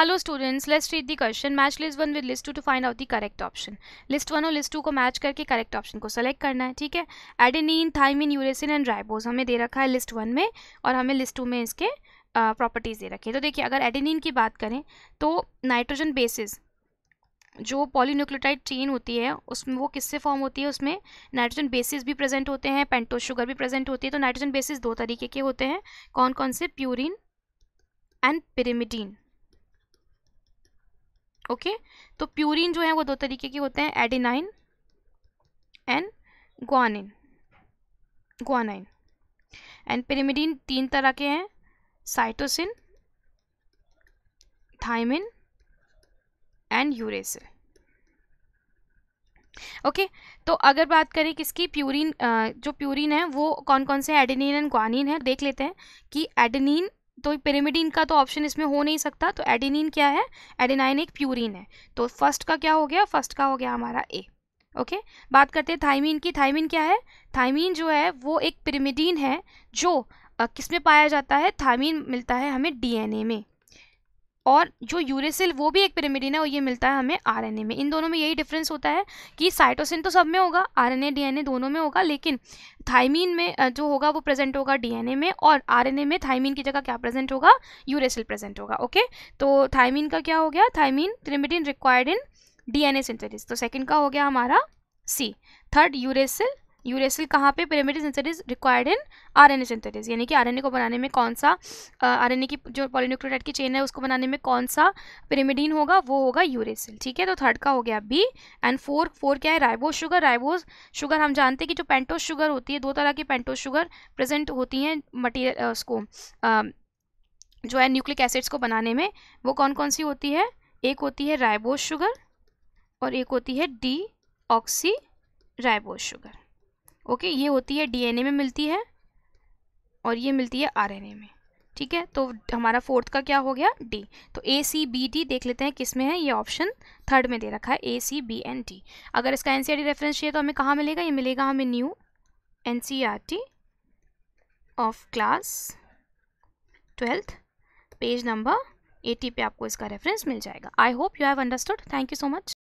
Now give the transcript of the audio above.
Hello students let's read the question match list one with list two to find out the correct option list one और list two को match करके correct option को select करना है ठीक है adenine thymine uracil and ribose हमें दे रखा है लिस्ट वन में और हमें लिस्ट टू में इसके प्रॉपर्टीज uh, दे रखे हैं तो देखिए अगर एडिनिन की बात करें तो नाइट्रोजन बेसिस जो पॉलीन्यूक्लोटाइड चेन होती है उसमें वो किससे फॉर्म होती है उसमें नाइट्रोजन बेसिस भी प्रेजेंट होते हैं पेंटोस शुगर भी प्रेजेंट होती है तो नाइट्रोजन बेसिस दो तरीके के होते हैं कौन कौन से प्यूरिन एंड पिरीमिडीन ओके तो प्यूरिन जो है वो दो तरीके के होते हैं adenine and guanine guanine and pyrimidine तीन तरह के हैं cytosine thymine and uracil okay okay, तो अगर बात करें किसकी प्यूरिन जो प्यूरिन है वो कौन कौन से एडिनिन एंड ग्वानिन है देख लेते हैं कि एडिनिन तो पिरिमिडीन का तो ऑप्शन इसमें हो नहीं सकता तो एडिनिन क्या है एडिनाइन एक प्यूरिन है तो फर्स्ट का क्या हो गया फर्स्ट का हो गया हमारा ए ओके okay? बात करते हैं थाइमिन की थाइमिन क्या है थाइमीन जो है वो एक पिरिमिडीन है जो किस में पाया जाता है थाइमिन मिलता है हमें डीएनए में और जो यूरेसिल वो भी एक पिरामिडिन है और ये मिलता है हमें आरएनए में इन दोनों में यही डिफरेंस होता है कि साइटोसिन तो सब में होगा आरएनए डीएनए दोनों में होगा लेकिन थाइमीन में जो होगा वो प्रेजेंट होगा डीएनए में और आरएनए में थाइमीन की जगह क्या प्रेजेंट होगा यूरेसिल प्रेजेंट होगा ओके तो थाइमीन का क्या हो गया thymine pyrimidine required in D N तो सेकेंड का हो गया हमारा सी थर्ड यूरेसिल यूरेसिल कहाँ पे pyrimidine synthesis required in RNA synthesis यानी कि आरएनए को बनाने में कौन सा आरएनए की जो पॉलीन्यूक्लियोटाइड की चेन है उसको बनाने में कौन सा पिरामिडीन होगा वो होगा यूरेसिल ठीक है तो थर्ड का हो गया बी एंड फोर फोर क्या है राइबोस शुगर राइबोज शुगर हम जानते हैं कि जो पेंटोस शुगर होती है दो तरह की पेंटोस शुगर प्रेजेंट होती हैं मटीरियल उसको जो है न्यूक्लिक एसिड्स को बनाने में वो कौन कौन सी होती है एक होती है राइबोस शुगर और एक होती है deoxyribose sugar okay ये होती है डीएनए में मिलती है और ये मिलती है आरएनए में ठीक है तो हमारा फोर्थ का क्या हो गया डी तो ए सी बी डी देख लेते हैं किस में है ये ऑप्शन थर्ड में दे रखा है A C B and D अगर इसका एन रेफरेंस चाहिए तो हमें कहाँ मिलेगा ये मिलेगा हमें new N of class twelfth page number 80 पे आपको इसका रेफरेंस मिल जाएगा I hope you have understood thank you so much